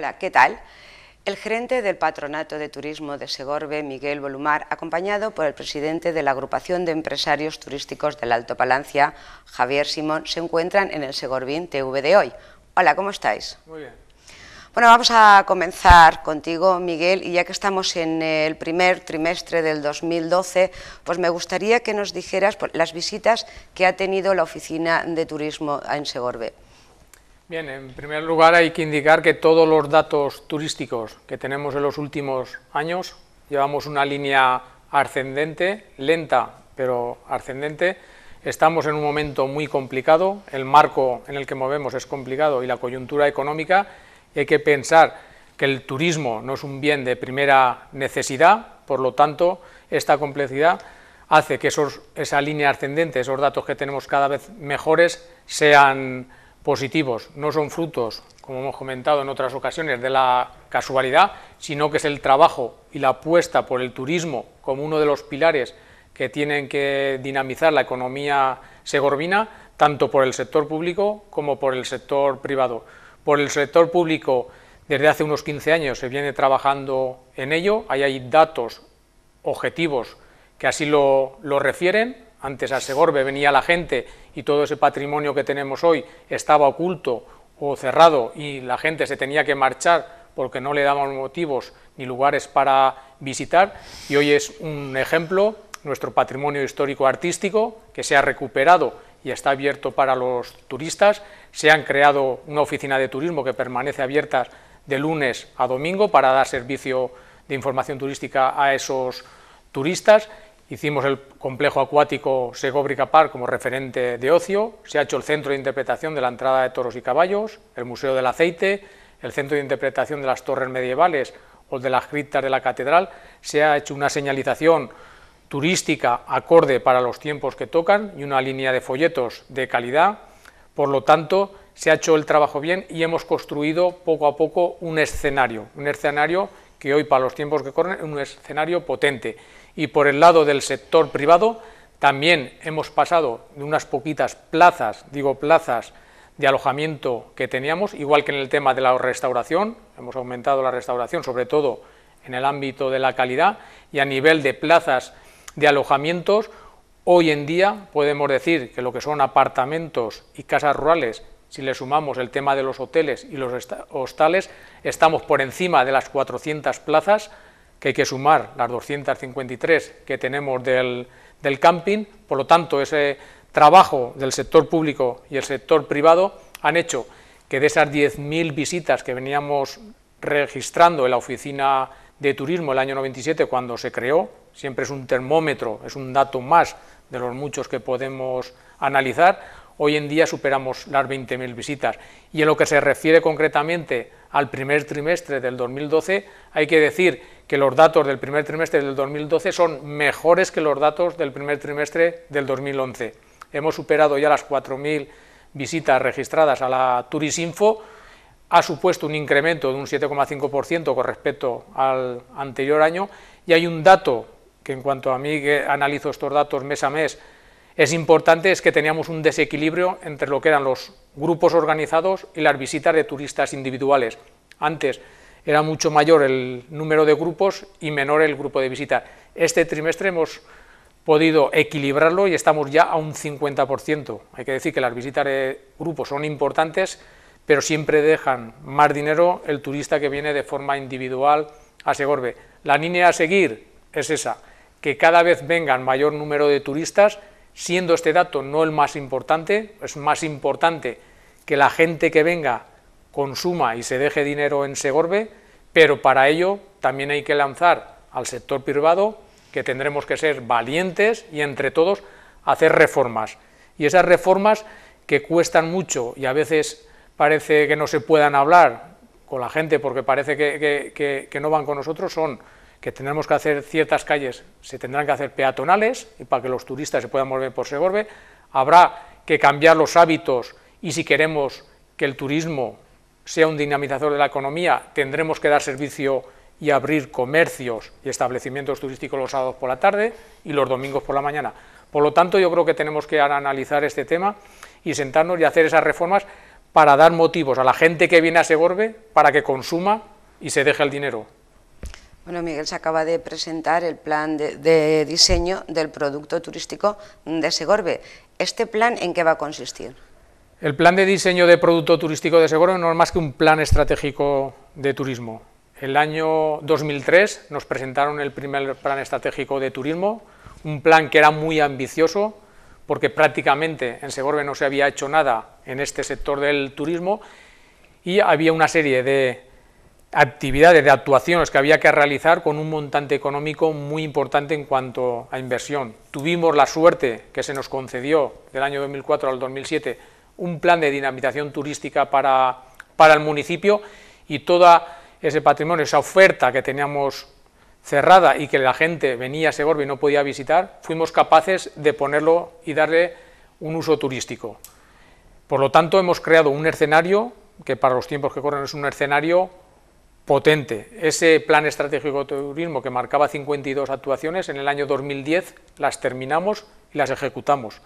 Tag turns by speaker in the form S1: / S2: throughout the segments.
S1: Hola, ¿qué tal? El gerente del Patronato de Turismo de Segorbe, Miguel Bolumar, acompañado por el presidente de la Agrupación de Empresarios Turísticos del Alto Palancia, Javier Simón, se encuentran en el Segorbín TV de hoy. Hola, ¿cómo estáis? Muy bien. Bueno, vamos a comenzar contigo, Miguel, y ya que estamos en el primer trimestre del 2012, pues me gustaría que nos dijeras las visitas que ha tenido la Oficina de Turismo en Segorbe.
S2: Bien, en primer lugar hay que indicar que todos los datos turísticos que tenemos en los últimos años llevamos una línea ascendente, lenta pero ascendente. Estamos en un momento muy complicado, el marco en el que movemos es complicado y la coyuntura económica. Hay que pensar que el turismo no es un bien de primera necesidad, por lo tanto, esta complejidad hace que esa línea ascendente, esos datos que tenemos cada vez mejores, sean positivos, no son frutos, como hemos comentado en otras ocasiones, de la casualidad, sino que es el trabajo y la apuesta por el turismo como uno de los pilares que tienen que dinamizar la economía segorbina, tanto por el sector público como por el sector privado. Por el sector público, desde hace unos 15 años se viene trabajando en ello, hay datos objetivos que así lo, lo refieren, antes a Segorbe venía la gente y todo ese patrimonio que tenemos hoy estaba oculto o cerrado y la gente se tenía que marchar porque no le daban motivos ni lugares para visitar y hoy es un ejemplo nuestro patrimonio histórico artístico que se ha recuperado y está abierto para los turistas. Se han creado una oficina de turismo que permanece abierta de lunes a domingo para dar servicio de información turística a esos turistas Hicimos el complejo acuático Segóbrica Park como referente de ocio, se ha hecho el centro de interpretación de la entrada de toros y caballos, el Museo del Aceite, el centro de interpretación de las torres medievales o de las criptas de la catedral, se ha hecho una señalización turística acorde para los tiempos que tocan y una línea de folletos de calidad, por lo tanto se ha hecho el trabajo bien y hemos construido poco a poco un escenario, un escenario que hoy para los tiempos que corren es un escenario potente y por el lado del sector privado, también hemos pasado de unas poquitas plazas, digo plazas, de alojamiento que teníamos, igual que en el tema de la restauración, hemos aumentado la restauración, sobre todo en el ámbito de la calidad, y a nivel de plazas de alojamientos, hoy en día podemos decir que lo que son apartamentos y casas rurales, si le sumamos el tema de los hoteles y los hostales, estamos por encima de las 400 plazas, que hay que sumar las 253 que tenemos del, camping, por lo tanto ese trabajo del sector público y el sector privado han hecho que de esas 10.000 visitas que veníamos registrando en la oficina de turismo el año 97 cuando se creó, siempre es un termómetro, es un dato más de los muchos que podemos analizar, hoy en día superamos las 20.000 visitas. Y en lo que se refiere concretamente al primer trimestre del 2012, hay que decir que los datos del primer trimestre del 2012 son mejores que los datos del primer trimestre del 2011. Hemos superado ya las 4.000 visitas registradas a la Turisinfo, ha supuesto un incremento de un 7,5% con respecto al anterior año y hay un dato que en cuanto a mí que analizo estos datos mes a mes es importante es que teníamos un desequilibrio entre lo que eran los grupos organizados y las visitas de turistas individuales. Antes era mucho mayor el número de grupos y menor el grupo de visita. Este trimestre hemos podido equilibrarlo y estamos ya a un 50%. Hay que decir que las visitas de grupos son importantes, pero siempre dejan más dinero el turista que viene de forma individual a Segorbe. La línea a seguir es esa, que cada vez vengan mayor número de turistas siendo este dato no el más importante, es más importante que la gente que venga consuma y se deje dinero en Segorbe, pero para ello también hay que lanzar al sector privado que tendremos que ser valientes y entre todos hacer reformas. Y esas reformas que cuestan mucho y a veces parece que no se puedan hablar con la gente porque parece que, que no van con nosotros son que tendremos que hacer ciertas calles, se tendrán que hacer peatonales y para que los turistas se puedan mover por Segorbe, habrá que cambiar los hábitos y si queremos que el turismo sea un dinamizador de la economía, tendremos que dar servicio y abrir comercios y establecimientos turísticos los sábados por la tarde y los domingos por la mañana. Por lo tanto, yo creo que tenemos que analizar este tema y sentarnos y hacer esas reformas para dar motivos a la gente que viene a Segorbe para que consuma y se deje el dinero.
S1: Bueno, Miguel se acaba de presentar el plan de, diseño del producto turístico de Segorbe. ¿Este plan en qué va a consistir?
S2: El plan de diseño de producto turístico de Segorbe no es más que un plan estratégico de turismo. El año 2003 nos presentaron el primer plan estratégico de turismo, un plan que era muy ambicioso, porque prácticamente en Segorbe no se había hecho nada en este sector del turismo y había una serie de actividades, de actuaciones que había que realizar con un montante económico muy importante en cuanto a inversión. Tuvimos la suerte que se nos concedió del año 2004 al 2007 un plan de dinamización turística para, el municipio y todo ese patrimonio, esa oferta que teníamos cerrada y que la gente venía a Segorbe y no podía visitar, fuimos capaces de ponerlo y darle un uso turístico. Por lo tanto, hemos creado un escenario, que para los tiempos que corren es un escenario potente. Ese plan estratégico de turismo que marcaba 52 actuaciones, en el año 2010 las terminamos y las ejecutamos.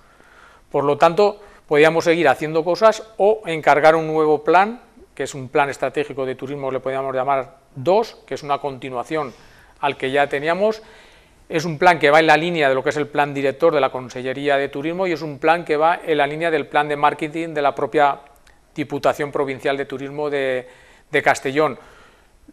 S2: Por lo tanto, podíamos seguir haciendo cosas o encargar un nuevo plan, que es un plan estratégico de turismo, le podríamos llamar 2, que es una continuación al que ya teníamos. Es un plan que va en la línea de lo que es el plan director de la Consellería de Turismo y es un plan que va en la línea del plan de marketing de la propia Diputación Provincial de Turismo de Castellón.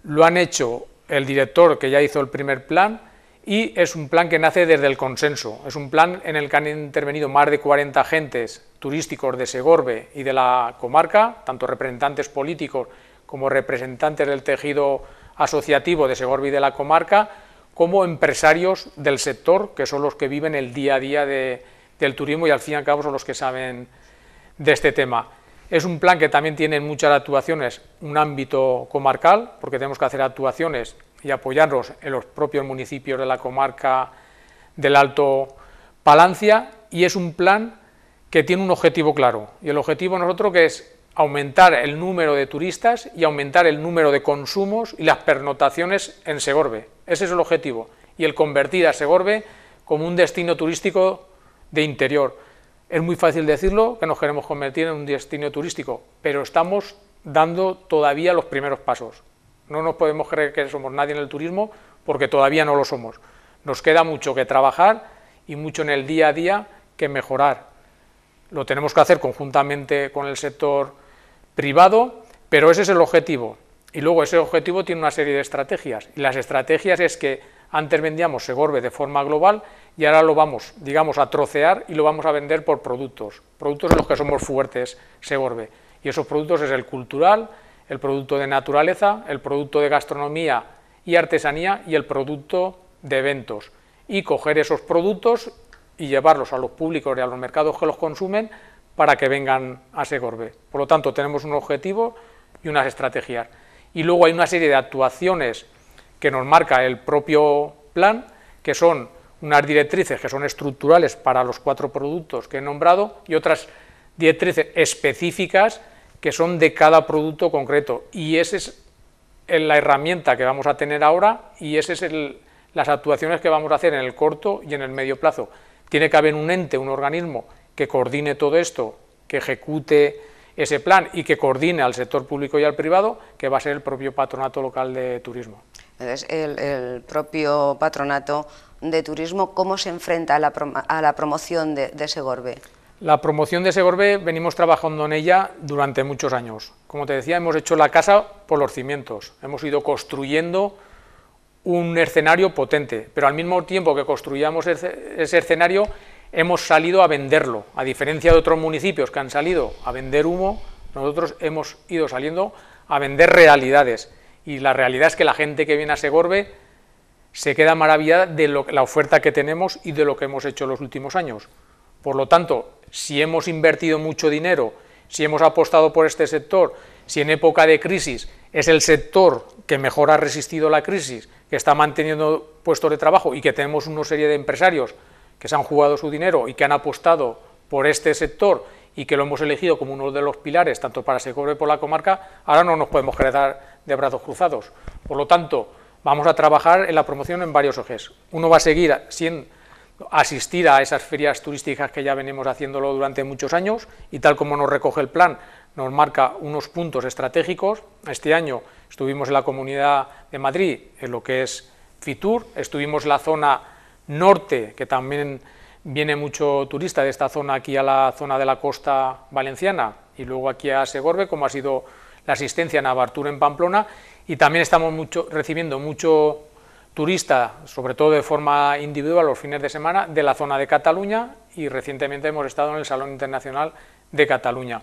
S2: Lo han hecho el director que ya hizo el primer plan y es un plan que nace desde el consenso. Es un plan en el que han intervenido más de 40 agentes turísticos de Segorbe y de la comarca, tanto representantes políticos como representantes del tejido asociativo de Segorbe y de la comarca, como empresarios del sector, que son los que viven el día a día del turismo y al fin y al cabo son los que saben de este tema. Es un plan que también tiene muchas actuaciones un ámbito comarcal, porque tenemos que hacer actuaciones y apoyarnos en los propios municipios de la comarca del Alto Palancia, y es un plan que tiene un objetivo claro. Y el objetivo nosotros que es aumentar el número de turistas y aumentar el número de consumos y las pernotaciones en Segorbe. Ese es el objetivo. Y el convertir a Segorbe como un destino turístico de interior. Es muy fácil decirlo que nos queremos convertir en un destino turístico, pero estamos dando todavía los primeros pasos. No nos podemos creer que somos nadie en el turismo porque todavía no lo somos. Nos queda mucho que trabajar y mucho en el día a día que mejorar. Lo tenemos que hacer conjuntamente con el sector privado, pero ese es el objetivo. Y luego ese objetivo tiene una serie de estrategias. Y las estrategias es que antes vendíamos Segorbe de forma global y ahora lo vamos, digamos, a trocear y lo vamos a vender por productos, productos en los que somos fuertes, Segorbe. Y esos productos es el cultural, el producto de naturaleza, el producto de gastronomía y artesanía y el producto de eventos. Y coger esos productos y llevarlos a los públicos y a los mercados que los consumen para que vengan a Segorbe. Por lo tanto, tenemos un objetivo y unas estrategias. Y luego hay una serie de actuaciones que nos marca el propio plan, que son unas directrices que son estructurales para los cuatro productos que he nombrado y otras directrices específicas que son de cada producto concreto. Y esa es la herramienta que vamos a tener ahora y esas es las actuaciones que vamos a hacer en el corto y en el medio plazo. Tiene que haber un ente, un organismo que coordine todo esto, que ejecute ese plan y que coordine al sector público y al privado, que va a ser el propio patronato local de turismo.
S1: Entonces, el, propio patronato de turismo, ¿cómo se enfrenta a la, promoción de, de Segorbe?
S2: La promoción de Segorbe venimos trabajando en ella durante muchos años. Como te decía, hemos hecho la casa por los cimientos, hemos ido construyendo un escenario potente, pero al mismo tiempo que construíamos ese escenario hemos salido a venderlo. A diferencia de otros municipios que han salido a vender humo, nosotros hemos ido saliendo a vender realidades. Y la realidad es que la gente que viene a Segorbe se queda maravillada de la oferta que tenemos y de lo que hemos hecho en los últimos años. Por lo tanto, si hemos invertido mucho dinero, si hemos apostado por este sector, si en época de crisis es el sector que mejor ha resistido la crisis, que está manteniendo puestos de trabajo y que tenemos una serie de empresarios que se han jugado su dinero y que han apostado por este sector y que lo hemos elegido como uno de los pilares, tanto para como por la comarca, ahora no nos podemos quedar de brazos cruzados. Por lo tanto, vamos a trabajar en la promoción en varios ejes. Uno va a seguir sin... asistir a esas ferias turísticas que ya venimos haciéndolo durante muchos años y tal como nos recoge el plan, nos marca unos puntos estratégicos. Este año estuvimos en la Comunidad de Madrid, en lo que es FITUR, estuvimos en la zona norte, que también viene mucho turista de esta zona aquí a la zona de la costa valenciana y luego aquí a Segorbe, como ha sido la asistencia en en Pamplona, y también estamos recibiendo mucho turista, sobre todo de forma individual los fines de semana, de la zona de Cataluña y recientemente hemos estado en el Salón Internacional de Cataluña.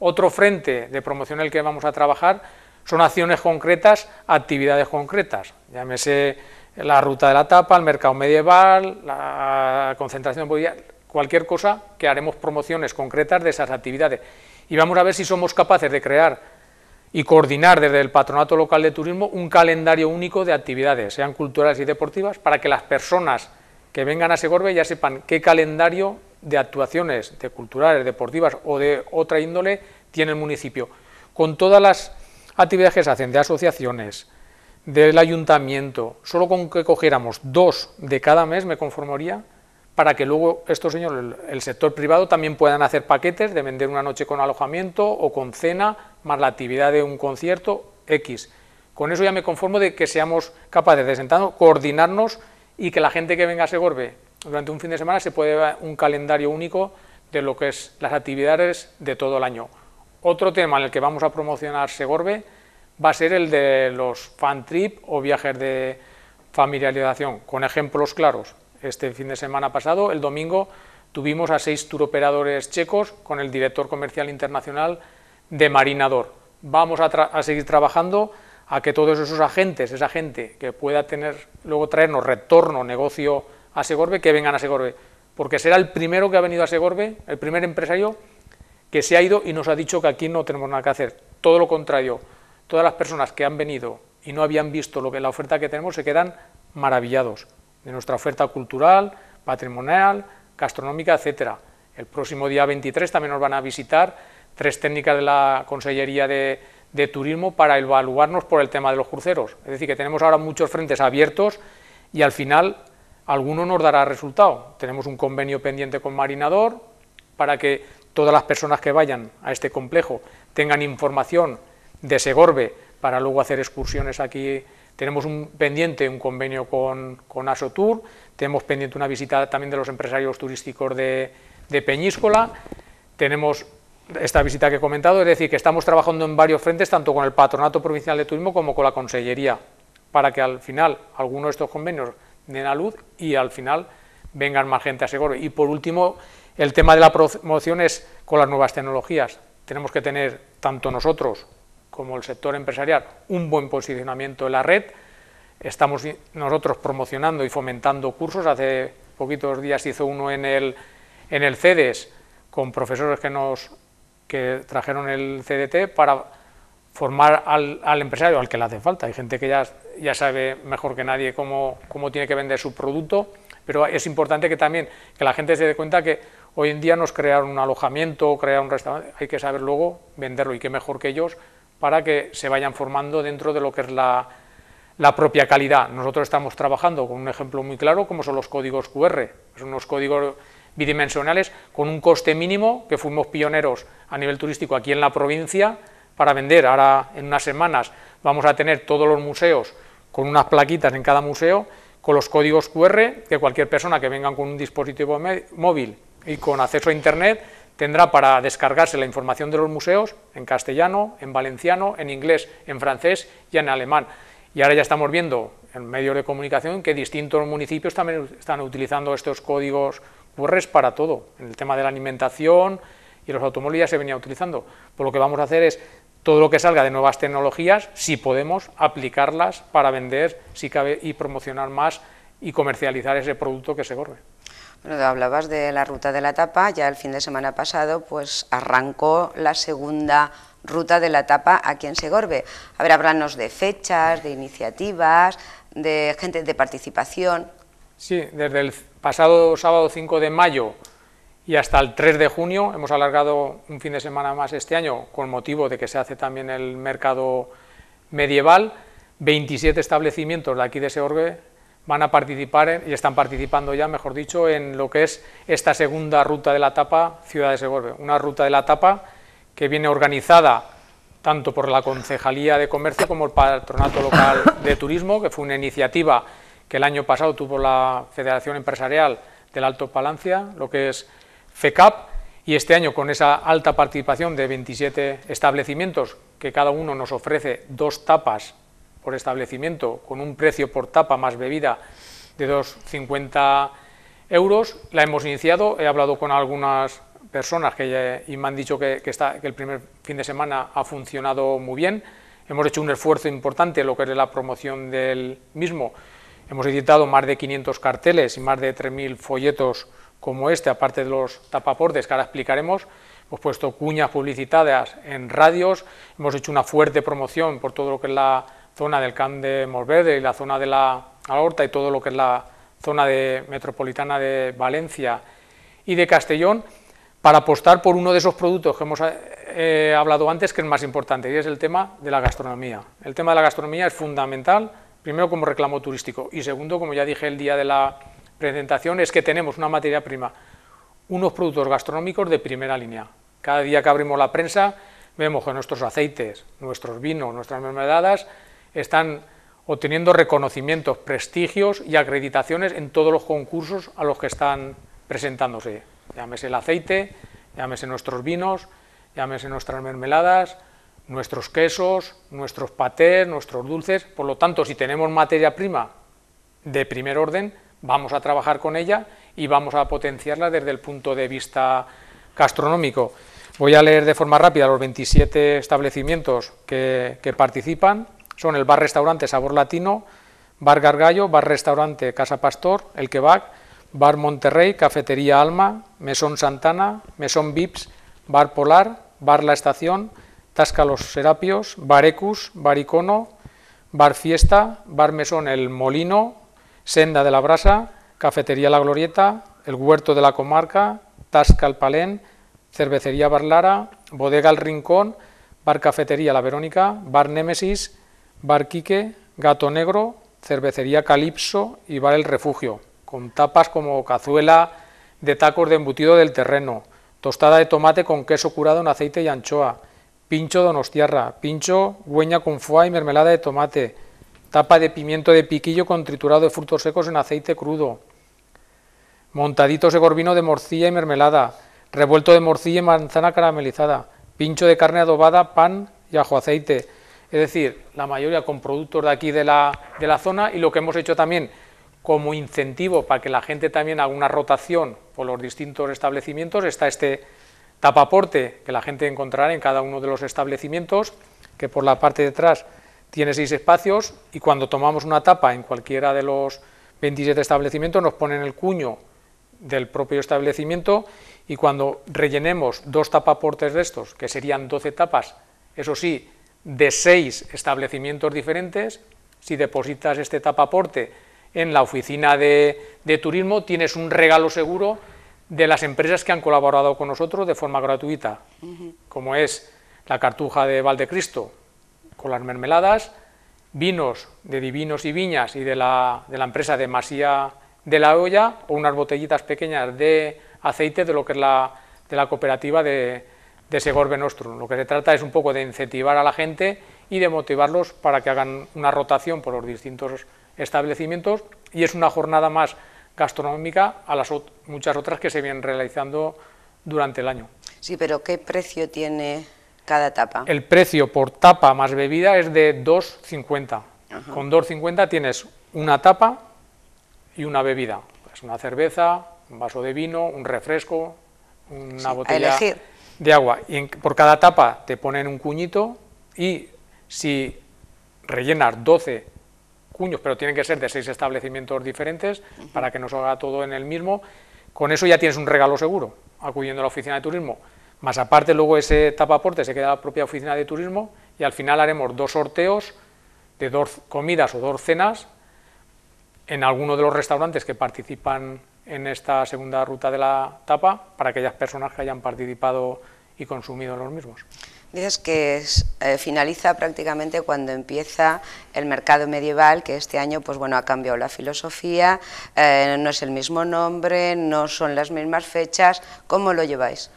S2: Otro frente de promoción en el que vamos a trabajar son acciones concretas, actividades concretas, llámese la ruta de la tapa, el mercado medieval, la concentración de cualquier cosa que haremos promociones concretas de esas actividades. Y vamos a ver si somos capaces de crear y coordinar desde el Patronato Local de Turismo un calendario único de actividades, sean culturales y deportivas, para que las personas que vengan a Segorbe ya sepan qué calendario de actuaciones de culturales, deportivas o de otra índole tiene el municipio. Con todas las actividades que se hacen de asociaciones, del ayuntamiento, solo con que cogiéramos dos de cada mes me conformaría para que luego estos señores, el, sector privado, también puedan hacer paquetes de vender una noche con alojamiento o con cena, más la actividad de un concierto X. Con eso ya me conformo de que seamos capaces de sentarnos, coordinarnos y que la gente que venga a Segorbe durante un fin de semana se puede ver un calendario único de lo que es las actividades de todo el año. Otro tema en el que vamos a promocionar Segorbe va a ser el de los fan trip o viajes de familiarización, con ejemplos claros. Este fin de semana pasado, el domingo, tuvimos a seis turoperadores checos con el director comercial internacional de Marinador. Vamos a, seguir trabajando a que todos esos agentes, esa gente que pueda tener, luego traernos retorno, negocio a Segorbe, que vengan a Segorbe, porque será el primero que ha venido a Segorbe, el primer empresario que se ha ido y nos ha dicho que aquí no tenemos nada que hacer. Todo lo contrario, todas las personas que han venido y no habían visto lo que, la oferta que tenemos se quedan maravillados de nuestra oferta cultural, patrimonial, gastronómica, etcétera. El próximo día 23 también nos van a visitar tres técnicas de la Consellería de Turismo para evaluarnos por el tema de los cruceros. Es decir, que tenemos ahora muchos frentes abiertos y al final alguno nos dará resultado. Tenemos un convenio pendiente con Marinador para que todas las personas que vayan a este complejo tengan información de Segorbe para luego hacer excursiones aquí. Tenemos un pendiente, un convenio con, con Asotur, tenemos pendiente una visita también de los empresarios turísticos de, de Peñíscola, tenemos esta visita que he comentado, es decir, que estamos trabajando en varios frentes, tanto con el Patronato Provincial de Turismo como con la Consellería, para que al final alguno de estos convenios den a luz y al final vengan más gente a Segorbe. Y por último, el tema de la promoción es con las nuevas tecnologías. Tenemos que tener, tanto nosotros como el sector empresarial, un buen posicionamiento de la red. Estamos nosotros promocionando y fomentando cursos. Hace poquitos días hizo uno en el, en el CEDES con profesores que nos que trajeron el CDT para formar al, empresario al que le hace falta. Hay gente que ya, ya sabe mejor que nadie cómo, tiene que vender su producto, pero es importante que también que la gente se dé cuenta que hoy en día nos es crear un alojamiento crear un restaurante, hay que saber luego venderlo y qué mejor que ellos para que se vayan formando dentro de lo que es la, propia calidad. Nosotros estamos trabajando con un ejemplo muy claro como son los códigos QR, son unos códigos bidimensionales con un coste mínimo que fuimos pioneros a nivel turístico aquí en la provincia para vender. Ahora en unas semanas vamos a tener todos los museos con unas plaquitas en cada museo con los códigos QR que cualquier persona que venga con un dispositivo móvil y con acceso a internet tendrá para descargarse la información de los museos en castellano, en valenciano, en inglés, en francés y en alemán. Y ahora ya estamos viendo en medios de comunicación que distintos municipios también están utilizando estos códigos QR para todo. En el tema de la alimentación y los automóviles ya se venía utilizando. Por lo que vamos a hacer es todo lo que salga de nuevas tecnologías, si podemos aplicarlas para vender si cabe, y promocionar más y comercializar
S1: ese producto que se corre hablabas de la ruta de la tapa, ya el fin de semana pasado pues arrancó la segunda ruta de la tapa aquí en Segorbe. A ver, háblanos de fechas, de iniciativas, de gente, de participación.
S2: Sí, desde el pasado sábado 5 de mayo y hasta el 3 de junio hemos alargado un fin de semana más este año con motivo de que se hace también el mercado medieval. 27 establecimientos de aquí de Segorbe van a participar y están participando ya, mejor dicho, en lo que es esta segunda ruta de la etapa Ciudad de Segorbe, una ruta de la etapa que viene organizada tanto por la Concejalía de Comercio como el Patronato Local de Turismo, que fue una iniciativa que el año pasado tuvo la Federación Empresarial del Alto Palancia, lo que es FECAP, y este año con esa alta participación de 27 establecimientos que cada uno nos ofrece dos tapas por establecimiento con un precio por tapa más bebida de 2,50 euros. La hemos iniciado, he hablado con algunas personas que, y me han dicho que, que, está, que el primer fin de semana ha funcionado muy bien. Hemos hecho un esfuerzo importante en lo que es la promoción del mismo. Hemos editado más de 500 carteles y más de 3.000 folletos como este, aparte de los tapaportes que ahora explicaremos. Hemos puesto cuñas publicitadas en radios, hemos hecho una fuerte promoción por todo lo que es la zona del Camp de morvede y la zona de la aorta y todo lo que es la zona de, metropolitana de Valencia y de Castellón, para apostar por uno de esos productos que hemos eh, eh, hablado antes, que es más importante, y es el tema de la gastronomía. El tema de la gastronomía es fundamental, primero como reclamo turístico, y segundo, como ya dije el día de la presentación, es que tenemos una materia prima, unos productos gastronómicos de primera línea. Cada día que abrimos la prensa, vemos que nuestros aceites, nuestros vinos, nuestras mermeladas están obteniendo reconocimientos, prestigios y acreditaciones en todos los concursos a los que están presentándose. Llámese el aceite, llámese nuestros vinos, llámese nuestras mermeladas, nuestros quesos, nuestros patés, nuestros dulces. Por lo tanto, si tenemos materia prima de primer orden, vamos a trabajar con ella y vamos a potenciarla desde el punto de vista gastronómico. Voy a leer de forma rápida los 27 establecimientos que, que participan. Son el bar-restaurante Sabor Latino, Bar Gargallo, Bar-restaurante Casa Pastor, El Quebec, Bar Monterrey, Cafetería Alma, Mesón Santana, Mesón Vips, Bar Polar, Bar La Estación, Tasca Los Serapios, Bar Ecus, Bar Icono, Bar Fiesta, Bar Mesón El Molino, Senda de la Brasa, Cafetería La Glorieta, El Huerto de la Comarca, Tasca El Palén, Cervecería Bar Lara, Bodega El Rincón, Bar Cafetería La Verónica, Bar Némesis, Barquique, Gato Negro, Cervecería Calipso y Bar El Refugio, con tapas como cazuela de tacos de embutido del terreno, tostada de tomate con queso curado en aceite y anchoa, pincho donostiarra, pincho hueña con foie y mermelada de tomate, tapa de pimiento de piquillo con triturado de frutos secos en aceite crudo, montaditos de gorbino de morcilla y mermelada, revuelto de morcilla y manzana caramelizada, pincho de carne adobada, pan y ajo aceite, es decir, la mayoría con productos de aquí de la, zona y lo que hemos hecho también como incentivo para que la gente también haga una rotación por los distintos establecimientos está este tapaporte que la gente encontrará en cada uno de los establecimientos, que por la parte de atrás tiene seis espacios y cuando tomamos una tapa en cualquiera de los 27 establecimientos nos ponen el cuño del propio establecimiento y cuando rellenemos dos tapaportes de estos, que serían 12 tapas, eso sí, de seis establecimientos diferentes. Si depositas este tapaporte en la oficina de, turismo, tienes un regalo seguro de las empresas que han colaborado con nosotros de forma gratuita, como es la Cartuja de Valdecristo con las mermeladas, vinos de Divinos y Viñas y de la, de la empresa de Masía de la Olla, o unas botellitas pequeñas de aceite de lo que es la, de la cooperativa de, de ese Lo que se trata es un poco de incentivar a la gente y de motivarlos para que hagan una rotación por los distintos establecimientos y es una jornada más gastronómica a las muchas otras que se vienen realizando durante el año. Sí,
S1: pero ¿qué precio tiene cada tapa? El
S2: precio por tapa más bebida es de 2,50. Con 2,50 tienes una tapa y una bebida. Es una cerveza, un vaso de vino, un refresco, una botella de agua. Y por cada tapa te ponen un cuñito y si rellenas 12 cuños, pero tienen que ser de seis establecimientos diferentes para que no se haga todo en el mismo, con eso ya tienes un regalo seguro, acudiendo a la oficina de turismo. Más aparte, luego ese tapaporte se queda la propia oficina de turismo y al final haremos dos sorteos de dos comidas o dos cenas en alguno de los restaurantes que participan en esta segunda ruta de la etapa para aquellas personas que hayan participado y consumido los mismos.
S1: Dices que eh, finaliza prácticamente cuando empieza el mercado medieval, que este año pues bueno, ha cambiado la filosofía, eh, no es el mismo nombre, no son las mismas fechas, ¿cómo lo lleváis?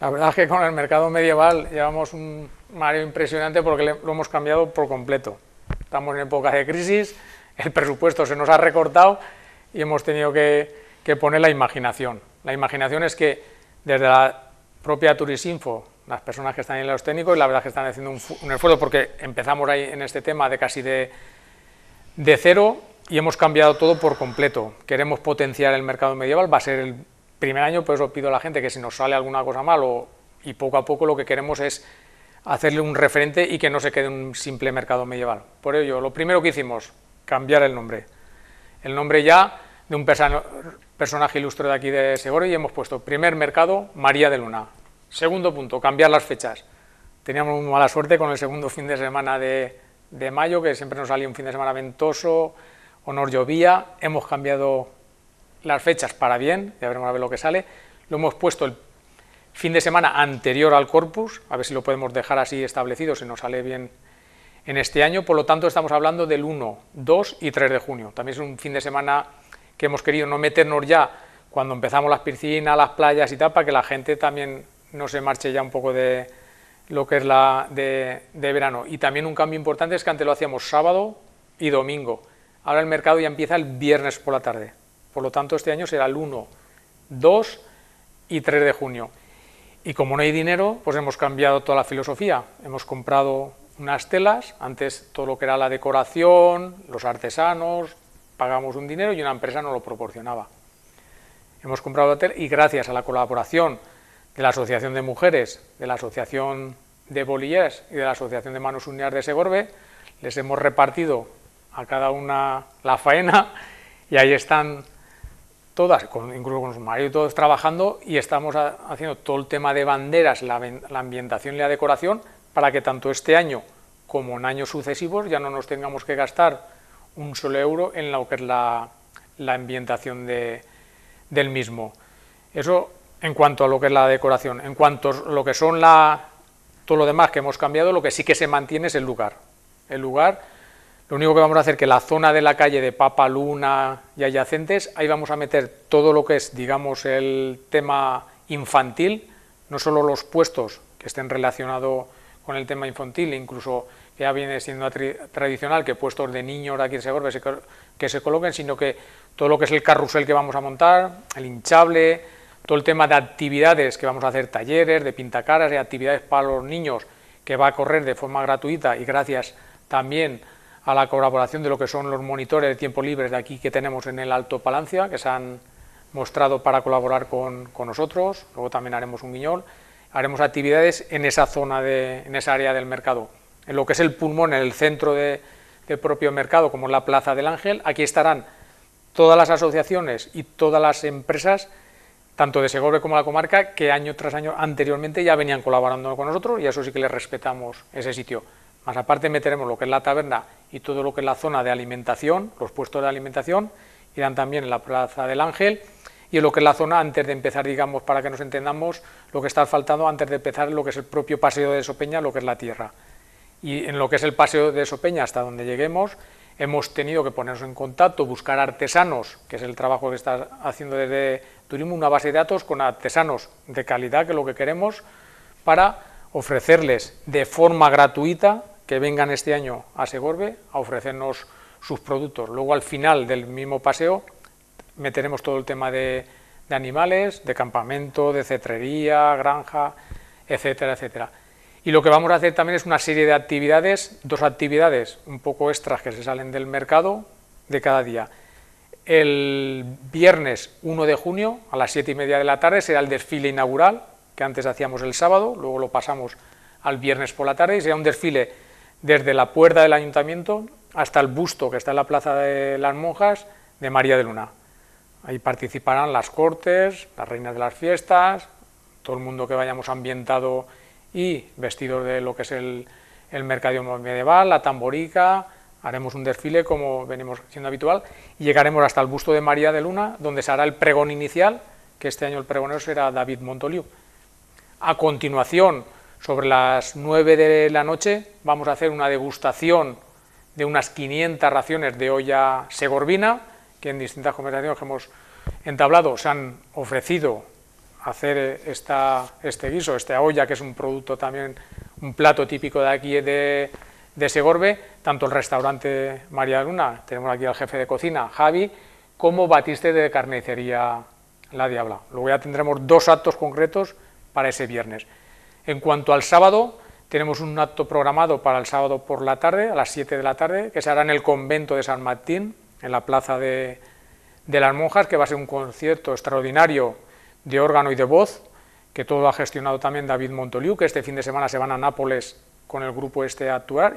S1: La verdad es
S2: que con el mercado medieval llevamos un mario impresionante porque lo hemos cambiado por completo. Estamos en época de crisis, el presupuesto se nos ha recortado y hemos tenido que, que pone la imaginación. La imaginación es que desde la propia Turisinfo, las personas que están en los técnicos, la verdad que están haciendo un, esfuerzo porque empezamos ahí en este tema de casi de, de cero y hemos cambiado todo por completo. Queremos potenciar el mercado medieval, va a ser el primer año, por eso pido a la gente que si nos sale alguna cosa mal y poco a poco lo que queremos es hacerle un referente y que no se quede un simple mercado medieval. Por ello, lo primero que hicimos, cambiar el nombre. El nombre ya de un personaje ilustre de aquí de seguro y hemos puesto primer mercado, María de Luna. Segundo punto, cambiar las fechas. Teníamos mala suerte con el segundo fin de semana de, de mayo, que siempre nos salía un fin de semana ventoso o nos llovía. Hemos cambiado las fechas para bien, ya veremos a ver lo que sale. Lo hemos puesto el fin de semana anterior al corpus, a ver si lo podemos dejar así establecido, si nos sale bien en este año. Por lo tanto, estamos hablando del 1, 2 y 3 de junio. También es un fin de semana que hemos querido no meternos ya cuando empezamos las piscinas, las playas y tal, para que la gente también no se marche ya un poco de lo que es la de, verano. Y también un cambio importante es que antes lo hacíamos sábado y domingo. Ahora el mercado ya empieza el viernes por la tarde. Por lo tanto, este año será el 1, 2 y 3 de junio. Y como no hay dinero, pues hemos cambiado toda la filosofía. Hemos comprado unas telas, antes todo lo que era la decoración, los artesanos, pagamos un dinero y una empresa nos lo proporcionaba. Hemos comprado hotel y gracias a la colaboración de la Asociación de Mujeres, de la Asociación de Bolívar y de la Asociación de Manos Unidas de Segorbe, les hemos repartido a cada una la faena y ahí están todas, incluso con su marido, todos trabajando y estamos haciendo todo el tema de banderas, la ambientación y la decoración para que tanto este año como en años sucesivos ya no nos tengamos que gastar un solo euro en lo que es la, la ambientación de, del mismo. Eso en cuanto a lo que es la decoración. En cuanto a lo que son la, todo lo demás que hemos cambiado, lo que sí que se mantiene es el lugar. El lugar, lo único que vamos a hacer que la zona de la calle de Papa, Luna y adyacentes, ahí vamos a meter todo lo que es, digamos, el tema infantil, no solo los puestos que estén relacionados con el tema infantil, e incluso ya viene siendo tradicional que puestos de niños de aquí de Segorbe que se coloquen, sino que todo lo que es el carrusel que vamos a montar, el hinchable, todo el tema de actividades que vamos a hacer, talleres de pintacaras ...de actividades para los niños que va a correr de forma gratuita y gracias también a la colaboración de lo que son los monitores de tiempo libre de aquí que tenemos en el Alto Palancia, que se han mostrado para colaborar con, nosotros, luego también haremos un guiñol, haremos actividades en esa zona, de, en esa área del mercado en lo que es el pulmón, en el centro del propio mercado, como la Plaza del Ángel. Aquí estarán todas las asociaciones y todas las empresas, tanto de Segovia como la comarca, que año tras año anteriormente ya venían colaborando con nosotros y eso sí que les respetamos ese sitio. Más aparte meteremos lo que es la taberna y todo lo que es la zona de alimentación, los puestos de alimentación, irán también en la Plaza del Ángel y en lo que es la zona antes de empezar, digamos, para que nos entendamos, lo que está faltando antes de empezar lo que es el propio paseo de Sopeña, lo que es la tierra y en lo que es el paseo de Sopeña hasta donde lleguemos, hemos tenido que ponernos en contacto, buscar artesanos, que es el trabajo que está haciendo desde Turismo, una base de datos con artesanos de calidad, que es lo que queremos, para ofrecerles de forma gratuita que vengan este año a Segorbe a ofrecernos sus productos. Luego al final del mismo paseo meteremos todo el tema de, de animales, de campamento, de cetrería, granja, etcétera, etcétera. Y lo que vamos a hacer también es una serie de actividades, dos actividades un poco extras que se salen del mercado de cada día. El viernes 1 de junio a las 7 y media de la tarde será el desfile inaugural, que antes hacíamos el sábado, luego lo pasamos al viernes por la tarde y será un desfile desde la puerta del ayuntamiento hasta el busto que está en la plaza de las monjas de María de Luna. Ahí participarán las cortes, las reinas de las fiestas, todo el mundo que vayamos ambientado y vestidos de lo que es el, el medieval, la tamborica, haremos un desfile como venimos siendo habitual y llegaremos hasta el busto de María de Luna, donde se hará el pregón inicial, que este año el pregonero será David Montoliu. A continuación, sobre las 9 de la noche, vamos a hacer una degustación de unas 500 raciones de olla segorbina, que en distintas conversaciones que hemos entablado se han ofrecido hacer eh, esta, este guiso, esta olla, que es un producto también, un plato típico de aquí de, Segorbe, tanto el restaurante María Luna, tenemos aquí al jefe de cocina, Javi, como Batiste de Carnicería La Diabla. Luego ya tendremos dos actos concretos para ese viernes. En cuanto al sábado, tenemos un acto programado para el sábado por la tarde, a las 7 de la tarde, que se hará en el convento de San Martín, en la plaza de, de las monjas, que va a ser un concierto extraordinario de órgano y de voz, que todo ha gestionado también David Montoliu, que este fin de semana se van a Nápoles con el grupo este a actuar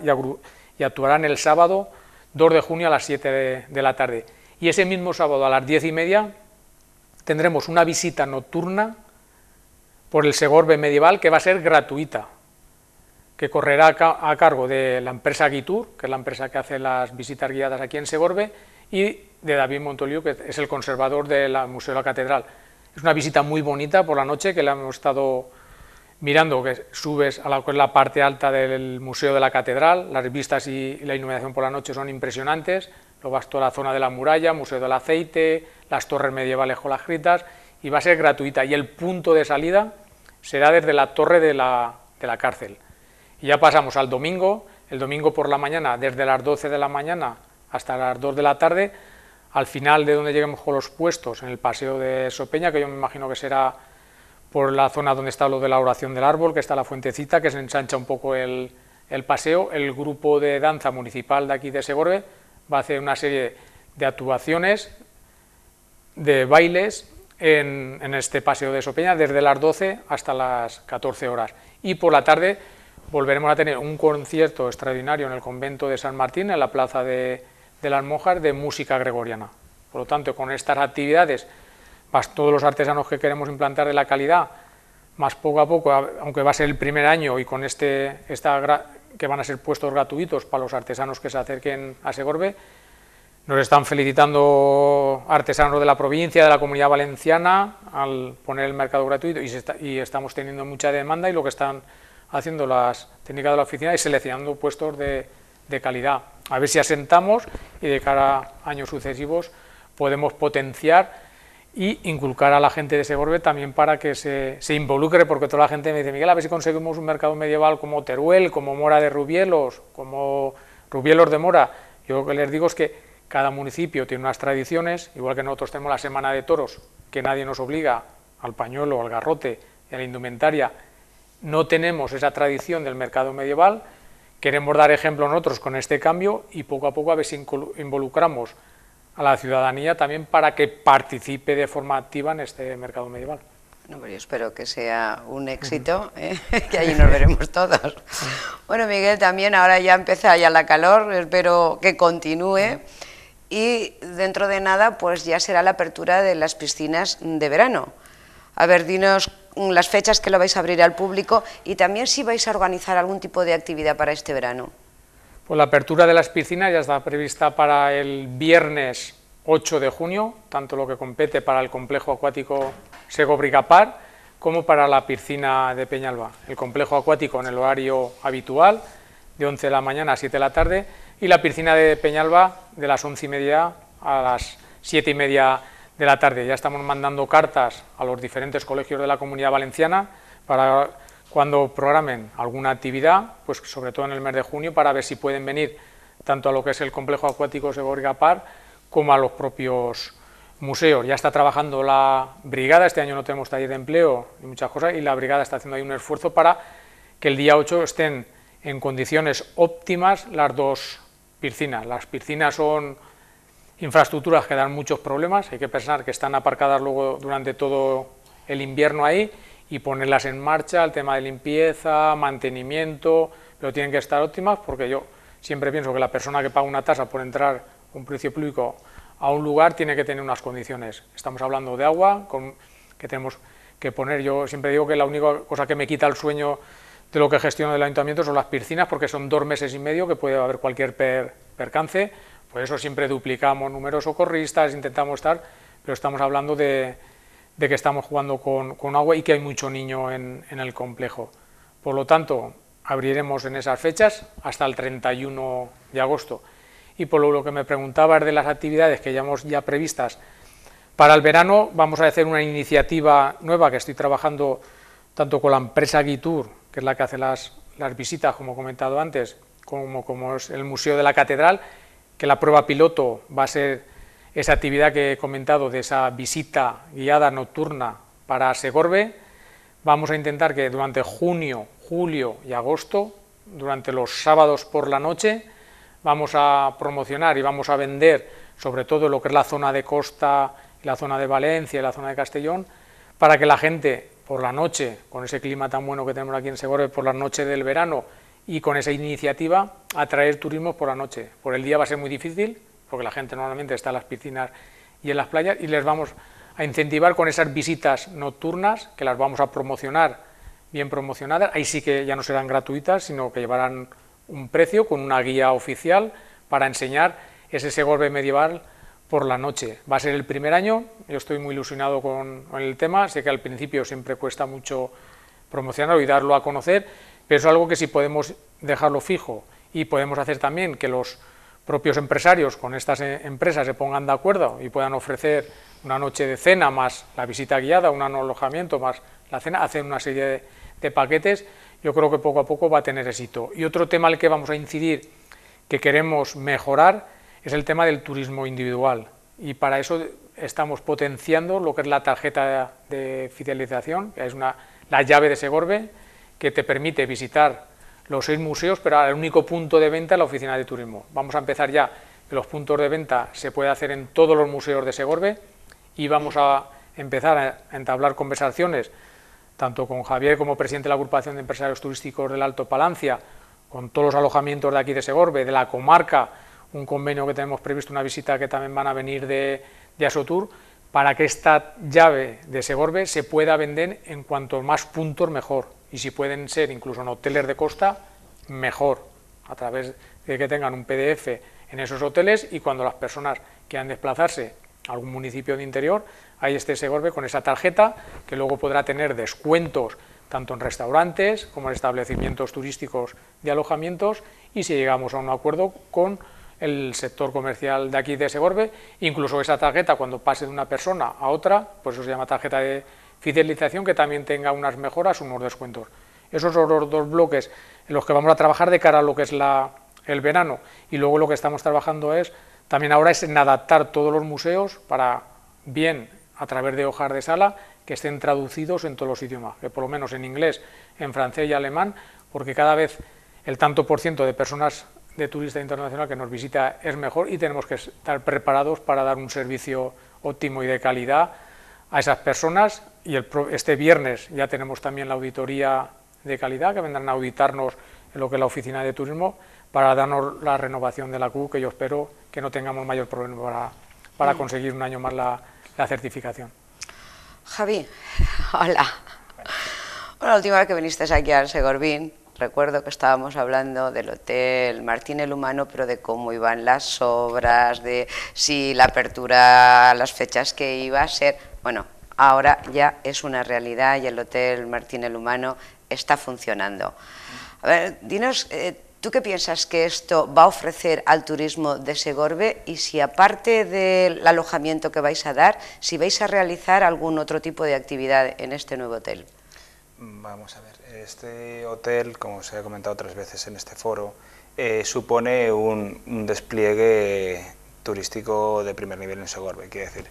S2: y, actuarán el sábado 2 de junio a las 7 de, la tarde. Y ese mismo sábado a las 10 y media tendremos una visita nocturna por el Segorbe medieval que va a ser gratuita, que correrá a, cargo de la empresa Guitur, que es la empresa que hace las visitas guiadas aquí en Segorbe, y de David Montoliu, que es el conservador del Museo de la Catedral. Es una visita muy bonita por la noche que la hemos estado mirando, que subes a la, la parte alta del Museo de la Catedral, las vistas y la iluminación por la noche son impresionantes, ...lo vas toda la zona de la muralla, Museo del Aceite, las torres medievales con las gritas, y va a ser gratuita, y el punto de salida será desde la torre de la, de la cárcel. Y ya pasamos al domingo, el domingo por la mañana, desde las 12 de la mañana hasta las 2 de la tarde, al final de donde lleguemos con los puestos, en el paseo de Sopeña, que yo me imagino que será por la zona donde está lo de la oración del árbol, que está la fuentecita, que se ensancha un poco el, paseo, el grupo de danza municipal de aquí de Segorbe va a hacer una serie de actuaciones, de bailes, en, en, este paseo de Sopeña desde las 12 hasta las 14 horas. Y por la tarde volveremos a tener un concierto extraordinario en el convento de San Martín, en la plaza de, de las monjas de música gregoriana. Por lo tanto, con estas actividades, más todos los artesanos que queremos implantar de la calidad, más poco a poco, aunque va a ser el primer año y con este, esta, que van a ser puestos gratuitos para los artesanos que se acerquen a Segorbe, nos están felicitando artesanos de la provincia, de la comunidad valenciana, al poner el mercado gratuito y, y estamos teniendo mucha demanda y lo que están haciendo las técnicas de la oficina es seleccionando puestos de, de calidad. A ver si asentamos y de cara a años sucesivos podemos potenciar y inculcar a la gente de Segorbe también para que se, se, involucre, porque toda la gente me dice, Miguel, a ver si conseguimos un mercado medieval como Teruel, como Mora de Rubielos, como Rubielos de Mora. Yo lo que les digo es que cada municipio tiene unas tradiciones, igual que nosotros tenemos la Semana de Toros, que nadie nos obliga al pañuelo, al garrote, ...y a la indumentaria. No tenemos esa tradición del mercado medieval, Queremos dar ejemplo nosotros con este cambio y poco a poco a ver si involucramos a la ciudadanía también para que participe de forma activa en este mercado medieval. Bueno, pues yo espero que sea un éxito, ¿eh?
S1: que allí nos veremos todos. Bueno, Miguel, también ahora ya empieza ya la calor, espero que continúe. Y dentro de nada, pues ya será la apertura de las piscinas de verano. A ver, dinos Mm, las fechas que lo vais a abrir al público y también si vais a organizar algún tipo de actividad para este verano.
S2: Pues la apertura de las piscinas ya está prevista para el viernes 8 de junio, tanto lo que compete para el complejo acuático Sego como para la piscina de Peñalba. El complejo acuático en el horario habitual, de 11 de la mañana a 7 de la tarde, y la piscina de Peñalba de las 11 y media a las 7 y media de la tarde ya estamos mandando cartas a los diferentes colegios de la Comunidad Valenciana para cuando programen alguna actividad, pues sobre todo en el mes de junio, para ver si pueden venir tanto a lo que es el complejo acuático de Par como a los propios museos. Ya está trabajando la brigada, este año no tenemos taller de empleo y muchas cosas, y la brigada está haciendo ahí un esfuerzo para que el día 8 estén en condiciones óptimas las dos piscinas. Las piscinas son infraestructuras que dan muchos problemas, hay que pensar que están aparcadas luego durante todo el invierno ahí y ponerlas en marcha, el tema de limpieza, mantenimiento, pero tienen que estar óptimas porque yo siempre pienso que la persona que paga una tasa por entrar un precio público a un lugar tiene que tener unas condiciones. Estamos hablando de agua que tenemos que poner, yo siempre digo que la única cosa que me quita el sueño de lo que gestiona el ayuntamiento son las piscinas porque son dos meses y medio que puede haber cualquier percance por eso siempre duplicamos números socorristas, intentamos estar, pero estamos hablando de, que estamos jugando con, agua y que hay mucho niño en, el complejo. Por lo tanto, abriremos en esas fechas hasta el 31 de agosto. Y por lo que me preguntabas de las actividades que llevamos ya previstas para el verano, vamos a hacer una iniciativa nueva que estoy trabajando tanto con la empresa Guitur, que es la que hace las, visitas, como he comentado antes, como, como es el Museo de la Catedral, que la prueba piloto va a ser esa actividad que he comentado de esa visita guiada nocturna para Segorbe. Vamos a intentar que durante junio, julio y agosto, durante los sábados por la noche, vamos a promocionar y vamos a vender sobre todo lo que es la zona de costa, la zona de Valencia y la zona de Castellón, para que la gente por la noche, con ese clima tan bueno que tenemos aquí en Segorbe, por la noche del verano, y con esa iniciativa atraer turismo por la noche. Por el día va a ser muy difícil, porque la gente normalmente está en las piscinas y en las playas, y les vamos a incentivar con esas visitas nocturnas, que las vamos a promocionar, bien promocionadas. Ahí sí que ya no serán gratuitas, sino que llevarán un precio con una guía oficial para enseñar ese Segorbe medieval por la noche. Va a ser el primer año, yo estoy muy ilusionado con, con el tema, sé que al principio siempre cuesta mucho promocionarlo y darlo a conocer, pero es algo que si podemos dejarlo fijo y podemos hacer también que los propios empresarios con estas eh, empresas se pongan de acuerdo y puedan ofrecer una noche de cena más la visita guiada, un alojamiento más la cena, hacer una serie de, paquetes, yo creo que poco a poco va a tener éxito. Y otro tema al que vamos a incidir, que queremos mejorar, es el tema del turismo individual. Y para eso estamos potenciando lo que es la tarjeta de fidelización, que es la llave de Segorbe, que te permite visitar los seis museos, pero el único punto de venta es la oficina de turismo. Vamos a empezar ya, los puntos de venta se puede hacer en todos los museos de Segorbe y vamos a empezar a entablar conversaciones tanto con Javier como presidente de la agrupación de empresarios turísticos del Alto Palancia, con todos los alojamientos de aquí de Segorbe, de la comarca, un convenio que tenemos previsto, una visita que también van a venir de, de Asotur, para que esta llave de Segorbe se pueda vender en cuanto más puntos mejor y si pueden ser incluso en hoteles de costa, mejor, a través de que tengan un PDF en esos hoteles y cuando las personas quieran desplazarse a algún municipio de interior, ahí esté Segorbe con esa tarjeta que luego podrá tener descuentos tanto en restaurantes como en establecimientos turísticos de alojamientos y si llegamos a un acuerdo con el sector comercial de aquí de Segorbe, incluso esa tarjeta cuando pase de una persona a otra, pues eso se llama tarjeta de fidelización que también tenga unas mejoras, unos descuentos. Esos son los dos bloques en los que vamos a trabajar de cara a lo que es la, el verano. Y luego lo que estamos trabajando es, también ahora es en adaptar todos los museos para, bien a través de hojas de sala, que estén traducidos en todos los idiomas, que por lo menos en inglés, en francés y alemán, porque cada vez el tanto por ciento de personas de turista internacional que nos visita es mejor y tenemos que estar preparados para dar un servicio óptimo y de calidad a esas personas y este viernes ya tenemos también la auditoría de calidad, que vendrán a auditarnos en lo que es la oficina de turismo, para darnos la renovación de la cu que yo espero que no tengamos mayor problema para, mm. conseguir un año más la, la certificación.
S1: Javi, hola. la última vez que viniste aquí al Segorbín, recuerdo que estábamos hablando del hotel Martín el Humano, pero de cómo iban las obras, de si la apertura, las fechas que iba a ser. Bueno, ahora ya es una realidad y el Hotel Martín el Humano está funcionando. A ver, dinos, eh, ¿tú qué piensas que esto va a ofrecer al turismo de Segorbe y si aparte del alojamiento que vais a dar, si vais a realizar algún otro tipo de actividad en este nuevo hotel?
S3: Vamos a ver, este hotel, como se ha comentado otras veces en este foro, eh, supone un, despliegue turístico de primer nivel en Segorbe, quiere decir,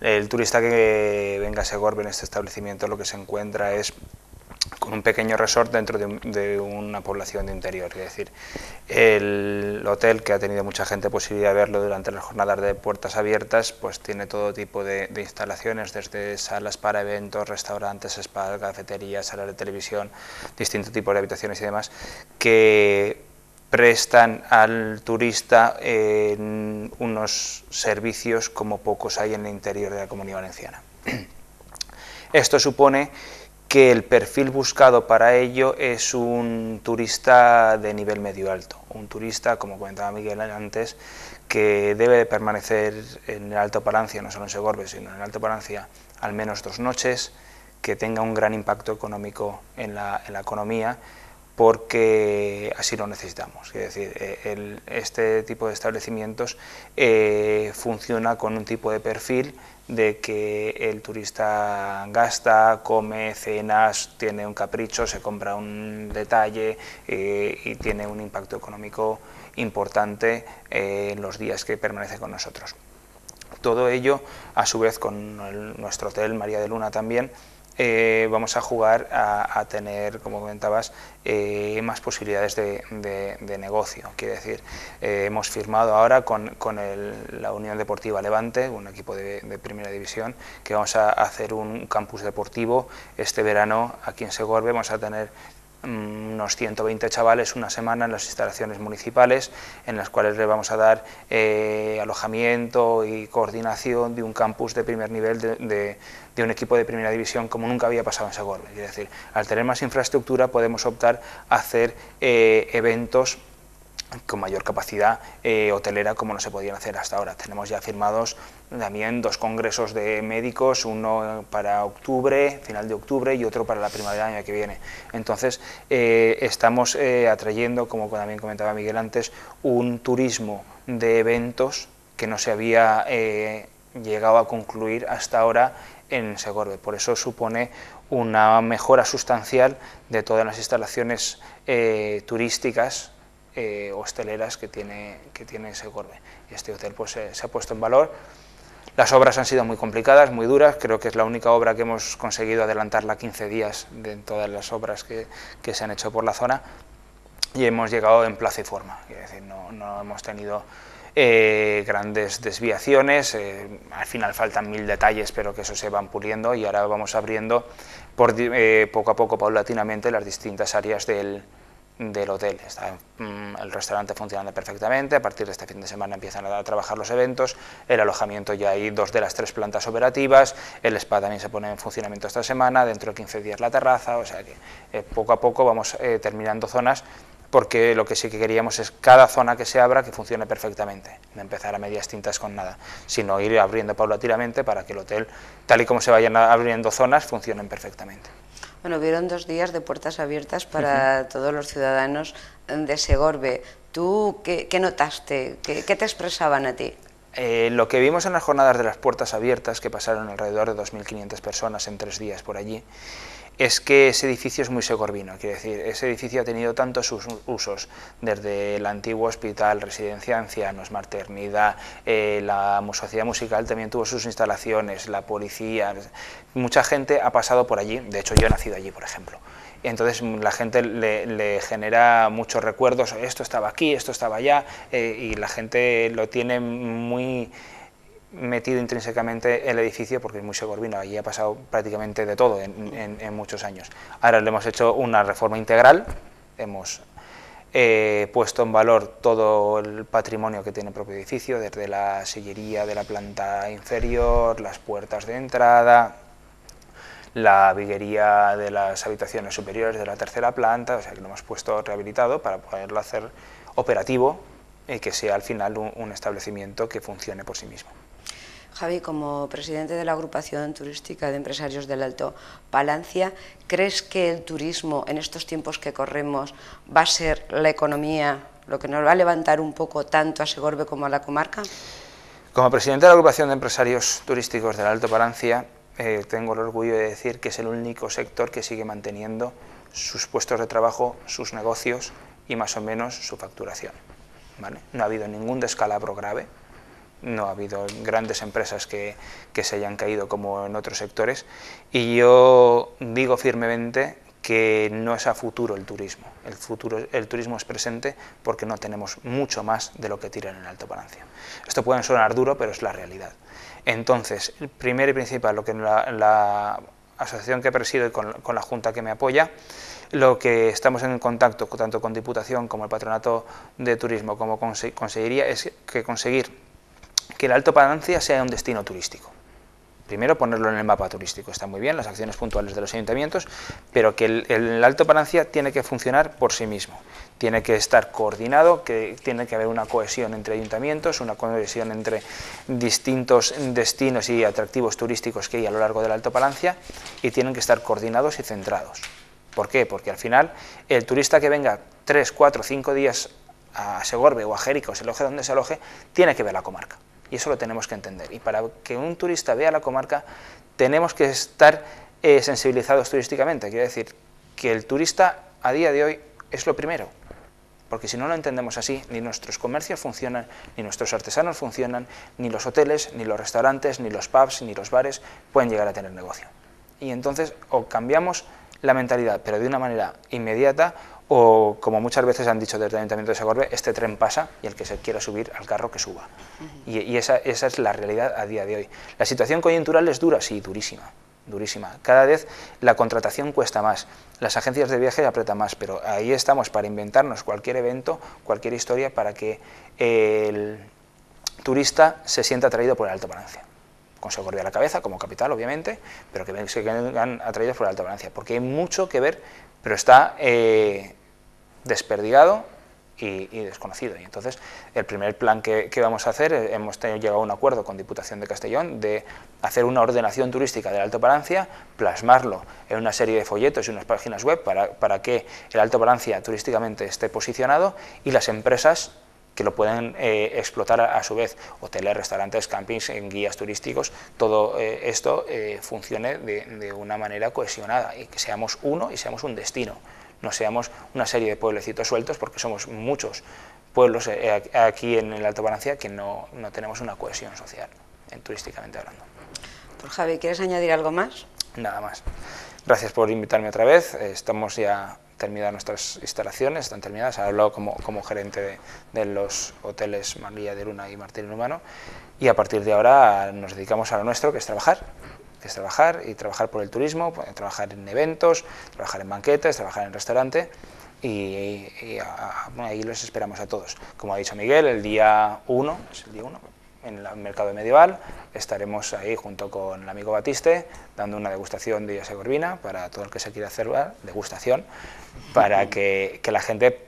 S3: el turista que venga a Segorbe en este establecimiento lo que se encuentra es con un pequeño resort dentro de, una población de interior. Es decir, el hotel, que ha tenido mucha gente posibilidad de verlo durante las jornadas de puertas abiertas, pues tiene todo tipo de, instalaciones, desde salas para eventos, restaurantes, spas, cafeterías, salas de televisión, distintos tipos de habitaciones y demás, que prestan al turista unos servicios como pocos hay en el interior de la comunidad valenciana. Esto supone que el perfil buscado para ello es un turista de nivel medio alto, un turista, como comentaba Miguel antes, que debe permanecer en el Alto Palancia, no solo en Segorbe, sino en el Alto Palancia, al menos dos noches, que tenga un gran impacto económico en en la economía porque así lo necesitamos. Es decir, eh, este tipo de establecimientos eh, funciona con un tipo de perfil de que el turista gasta, come, cenas, tiene un capricho, se compra un detalle eh, y tiene un impacto económico importante en los días que permanece con nosotros. Todo ello, a su vez, con nuestro hotel María de Luna también, eh, vamos a jugar a, tener, como comentabas, eh, más posibilidades de, negocio. Quiere decir, eh, hemos firmado ahora con, la Unión Deportiva Levante, un equipo de, de, primera división, que vamos a hacer un campus deportivo este verano aquí en Segorbe. Vamos a tener Mm, unos 120 chavales una semana en las instalaciones municipales en las cuales le vamos a dar eh, alojamiento y coordinación de un campus de primer nivel de, de, un equipo de primera división como nunca había pasado en Segorbe. Es decir, al tener más infraestructura podemos optar a hacer eh, eventos con mayor capacidad eh, hotelera como no se podían hacer hasta ahora. Tenemos ya firmados también dos congresos de médicos, uno para octubre, final de octubre y otro para la primavera del año que viene. Entonces eh, estamos eh, atrayendo, como también comentaba Miguel antes, un turismo de eventos que no se había llegado a concluir hasta ahora en Segorbe. Por eso supone una mejora sustancial de todas las instalaciones turísticas eh, hosteleras que tiene, que tiene Y este hotel pues, eh, se, ha puesto en valor. Las obras han sido muy complicadas, muy duras, creo que es la única obra que hemos conseguido adelantarla 15 días de todas las obras que, se han hecho por la zona y hemos llegado en plaza y forma, decir, no, hemos tenido eh, grandes desviaciones, al final faltan mil detalles, pero que eso se van puliendo y ahora vamos abriendo poco a poco, paulatinamente, las distintas áreas del, del hotel. Está mm, el restaurante funcionando perfectamente, a partir de este fin de semana empiezan a, trabajar los eventos, el alojamiento ya hay dos de las tres plantas operativas, el spa también se pone en funcionamiento esta semana, dentro de 15 días la terraza, o sea que eh, poco a poco vamos eh, terminando zonas porque lo que sí que queríamos es cada zona que se abra que funcione perfectamente, no empezar a medias tintas con nada, sino ir abriendo paulatinamente para que el hotel, tal y como se vayan abriendo zonas, funcionen perfectamente.
S1: Bueno, vieron dos días de puertas abiertas para todos los ciudadanos de Segorbe. ¿Tú qué, notaste? ¿Qué, te expresaban a ti?
S3: Eh, lo que vimos en las jornadas de las puertas abiertas, que pasaron alrededor de 2.500 personas en tres días por allí, es que ese edificio es muy secorvino, quiere decir, ese edificio ha tenido tantos usos, desde el antiguo hospital, residencia de ancianos, maternidad, eh, la sociedad musical también tuvo sus instalaciones, la policía, mucha gente ha pasado por allí, de hecho yo he nacido allí, por ejemplo. Entonces mm, la gente le, genera muchos recuerdos, esto estaba aquí, esto estaba allá, eh, y la gente lo tiene muy metido intrínsecamente el edificio porque es muy segorvino, allí ha pasado prácticamente de todo en, muchos años. Ahora le hemos hecho una reforma integral, hemos eh, puesto en valor todo el patrimonio que tiene el propio edificio, desde la sillería de la planta inferior, las puertas de entrada, la viguería de las habitaciones superiores de la tercera planta, o sea que lo hemos puesto rehabilitado para poderlo hacer operativo y que sea al final un establecimiento que funcione por sí mismo.
S1: Javi, como presidente de la Agrupación Turística de Empresarios del Alto Palancia, ¿crees que el turismo en estos tiempos que corremos va a ser la economía lo que nos va a levantar un poco tanto a Segorbe como a la comarca?
S3: Como presidente de la Agrupación de Empresarios Turísticos del Alto Palancia, eh, tengo el orgullo de decir que es el único sector que sigue manteniendo sus puestos de trabajo, sus negocios y más o menos su facturación. No ha habido ningún descalabro grave, no ha habido grandes empresas que, que se hayan caído como en otros sectores y yo digo firmemente que no es a futuro el turismo. El, futuro, el turismo es presente porque no tenemos mucho más de lo que tiran en Alto Palancia. Esto puede sonar duro, pero es la realidad. Entonces, el primer y principal, lo que la, la asociación que presido y con, con, la Junta que me apoya, lo que estamos en contacto tanto con Diputación como el Patronato de Turismo como conseguiría es que conseguir que el Alto Palancia sea un destino turístico. Primero, ponerlo en el mapa turístico. Está muy bien, las acciones puntuales de los ayuntamientos, pero que el, Alto Palancia tiene que funcionar por sí mismo. Tiene que estar coordinado, que tiene que haber una cohesión entre ayuntamientos, una cohesión entre distintos destinos y atractivos turísticos que hay a lo largo del Alto Palancia y tienen que estar coordinados y centrados. ¿Por qué? Porque al final el turista que venga 3, 4, cinco días a Segorbe o a Jérico, se aloje donde se aloje, tiene que ver la comarca. Y eso lo tenemos que entender. Y para que un turista vea la comarca, tenemos que estar eh, sensibilizados turísticamente. Quiero decir, que el turista a día de hoy es lo primero. Porque si no lo entendemos así, ni nuestros comercios funcionan, ni nuestros artesanos funcionan, ni los hoteles, ni los restaurantes, ni los pubs, ni los bares pueden llegar a tener negocio. Y entonces o cambiamos la mentalidad, pero de una manera inmediata, o como muchas veces han dicho desde el Ayuntamiento de Segorbe, este tren pasa y el que se quiera subir al carro que suba. Y, esa, esa, es la realidad a día de hoy. La situación coyuntural es dura, sí, durísima, durísima. Cada vez la contratación cuesta más, las agencias de viaje apretan más, pero ahí estamos para inventarnos cualquier evento, cualquier historia para que el turista se sienta atraído por el Alto Valencia con Segorbe a la cabeza, como capital, obviamente, pero que se vengan atraídos por el Alto Valencia, porque hay mucho que ver, pero está eh, desperdigado y, desconocido. Y entonces, el primer plan que, vamos a hacer, eh, hemos tenido, llegado a un acuerdo con Diputación de Castellón de hacer una ordenación turística del Alto Palancia... plasmarlo en una serie de folletos y unas páginas web para, que el Alto Palancia turísticamente esté posicionado y las empresas que lo pueden eh, explotar a, su vez, hoteles, restaurantes, campings, en guías turísticos, todo eh, esto funcione de una manera cohesionada y que seamos uno y seamos un destino no seamos una serie de pueblecitos sueltos, porque somos muchos pueblos eh, eh, aquí en el Alto Valencia que no, tenemos una cohesión social, en, turísticamente hablando.
S1: Javi, ¿quieres añadir algo más?
S3: Nada más. Gracias por invitarme otra vez. Estamos ya terminadas nuestras instalaciones, están terminadas. He hablado como, gerente de, los hoteles María de Luna y Martín Humano. Y a partir de ahora nos dedicamos a lo nuestro, que es trabajar que es trabajar y trabajar por el turismo, eh, trabajar en eventos, trabajar en banquetes, trabajar en restaurante y, ahí los esperamos a todos. Como ha dicho Miguel, el día 1, es el día 1, en el mercado medieval, estaremos ahí junto con el amigo Batiste dando una degustación de Yase para todo el que se quiera hacer degustación, para que, que la gente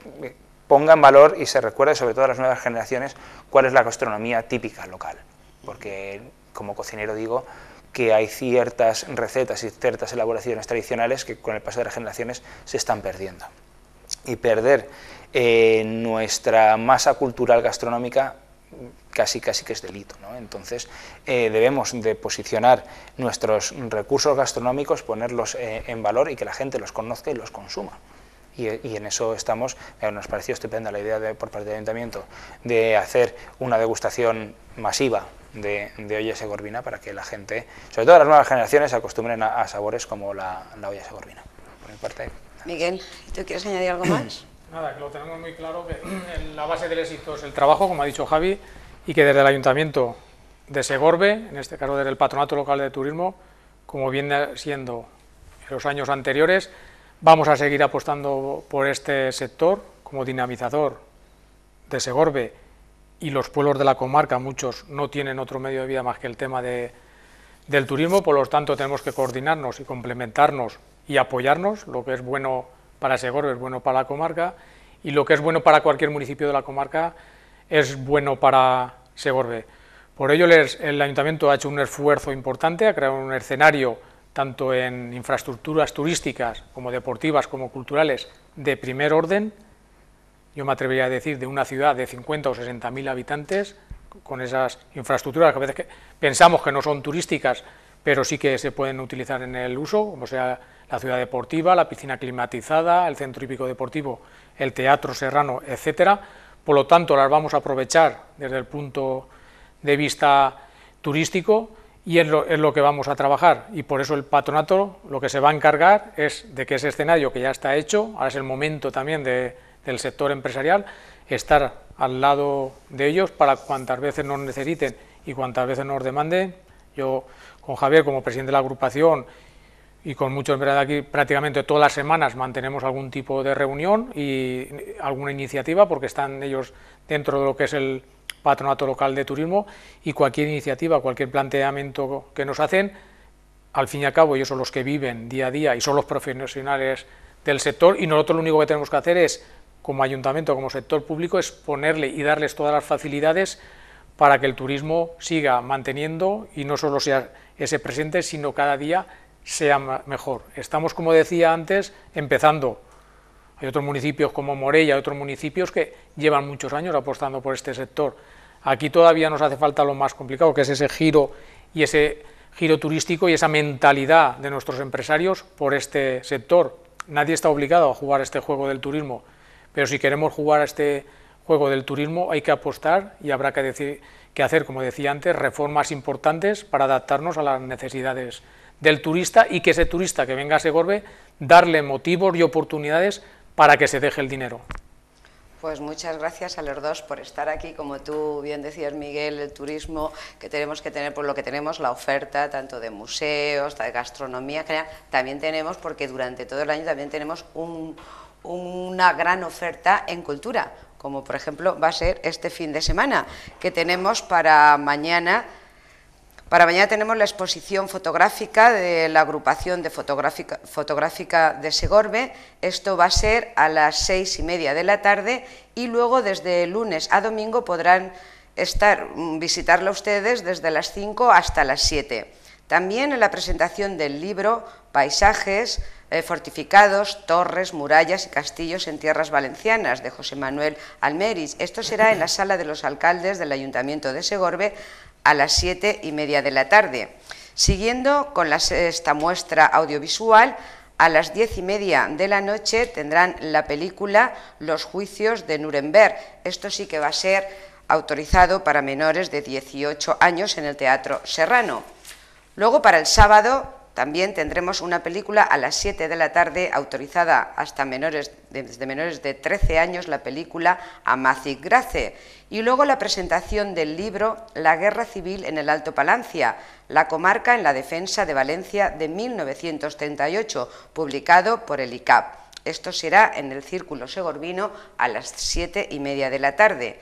S3: ponga en valor y se recuerde, sobre todo a las nuevas generaciones, cuál es la gastronomía típica local. Porque como cocinero digo, que hay ciertas recetas y ciertas elaboraciones tradicionales que con el paso de las generaciones se están perdiendo. Y perder eh, nuestra masa cultural gastronómica casi casi que es delito. ¿no? Entonces eh, debemos de posicionar nuestros recursos gastronómicos, ponerlos eh, en valor y que la gente los conozca y los consuma. Y, en eso estamos, nos pareció estupenda la idea por parte del Ayuntamiento de hacer una degustación masiva de, olla segorvina para que la gente, sobre todo las nuevas generaciones, se acostumbren a, sabores como la, olla segorvina. Por mi parte.
S1: Miguel, ¿tú quieres añadir algo más?
S2: Nada, que lo tenemos muy claro, que la base del éxito es el
S3: trabajo, como ha dicho Javi,
S2: y que desde el Ayuntamiento de Segorbe, en este caso desde el Patronato Local de Turismo, como viene siendo en los años anteriores, vamos a seguir apostando por este sector como dinamizador de Segorbe y los pueblos de la comarca, muchos no tienen otro medio de vida más que el tema del turismo, por lo tanto tenemos que coordinarnos y complementarnos y apoyarnos, lo que es bueno para Segorbe es bueno para la comarca y lo que es bueno para cualquier municipio de la comarca es bueno para Segorbe. Por ello el Ayuntamiento ha hecho un esfuerzo importante, ha creado un escenario tanto en infraestructuras turísticas como deportivas como culturales de primer orden, yo me atrevería a decir, de una ciudad de 50 o 60 mil habitantes, con esas infraestructuras que a veces pensamos que no son turísticas, pero sí que se pueden utilizar en el uso, como sea la ciudad deportiva, la piscina climatizada, el centro hípico deportivo, el teatro serrano, etcétera. Por lo tanto, las vamos a aprovechar desde el punto de vista turístico y es lo, es lo, que vamos a trabajar. Y por eso el patronato lo que se va a encargar es de que ese escenario que ya está hecho, ahora es el momento también de del sector empresarial, estar al lado de ellos para cuantas veces nos necesiten y cuantas veces nos demanden. Yo con Javier como presidente de la agrupación y con muchos de aquí prácticamente todas las semanas mantenemos algún tipo de reunión y alguna iniciativa porque están ellos dentro de lo que es el patronato local de turismo y cualquier iniciativa, cualquier planteamiento que nos hacen, al fin y al cabo ellos son los que viven día a día y son los profesionales del sector y nosotros lo único que tenemos que hacer es como ayuntamiento, como sector público, es ponerle y darles todas las facilidades para que el turismo siga manteniendo y no solo sea ese presente, sino cada día sea mejor. Estamos, como decía antes, empezando. Hay otros municipios como Morella, otros municipios que llevan muchos años apostando por este sector. Aquí todavía nos hace falta lo más complicado, que es ese giro y ese giro turístico y esa mentalidad de nuestros empresarios por este sector. Nadie está obligado a jugar este juego del turismo, pero si queremos jugar a este juego del turismo hay que apostar y habrá que, decir, que hacer, como decía antes, reformas importantes para adaptarnos a las necesidades del turista y que ese turista que venga a Segorbe darle motivos y oportunidades para que se deje el dinero.
S1: Pues muchas gracias a los dos por estar aquí. Como tú bien decías, Miguel, el turismo que tenemos que tener, por lo que tenemos, la oferta tanto de museos, de gastronomía, también tenemos, porque durante todo el año también tenemos un, una gran oferta en cultura, como por ejemplo va a ser este fin de semana, que tenemos para mañana. Para mañana tenemos la exposición fotográfica de la agrupación de fotográfica, de Segorbe. Esto va a ser a las seis y media de la tarde y luego desde lunes a domingo podrán estar, mm, visitarla ustedes desde las cinco hasta las siete. También en la presentación del libro Paisajes, eh, fortificados, torres, murallas y castillos en tierras valencianas, de José Manuel Almeris. Esto será en la sala de los alcaldes del Ayuntamiento de Segorbe a las siete y media de la tarde. Siguiendo con la muestra audiovisual, a las diez y media de la noche tendrán la película Los juicios de Nuremberg. Esto sí que va a ser autorizado para menores de 18 años en el Teatro Serrano. Luego, para el sábado, también tendremos una película a las 7 de la tarde autorizada hasta menores, desde menores de 13 años, la película Amazic Grace. Y luego la presentación del libro La guerra civil en el Alto Palancia, la comarca en la defensa de Valencia de 1938, publicado por el ICAP. Esto será en el Círculo Segorbino... a las 7 y media de la tarde.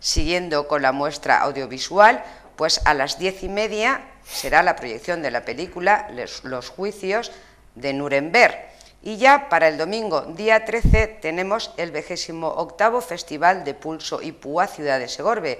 S1: Siguiendo con la muestra audiovisual, pues a las diez y media será la proyección de la película Los juicios de Nuremberg. Y ya para el domingo, día 13, tenemos el 28 Festival de Pulso y Púa Ciudad de Segorbe,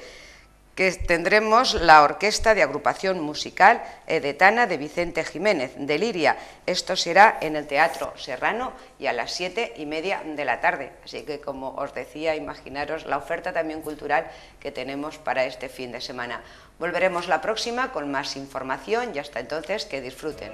S1: que tendremos la Orquesta de Agrupación Musical Edetana de Vicente Jiménez, de Liria. Esto será en el Teatro Serrano y a las siete y media de la tarde. Así que, como os decía, imaginaros la oferta también cultural que tenemos para este fin de semana. Volveremos la próxima con más información y hasta entonces que disfruten.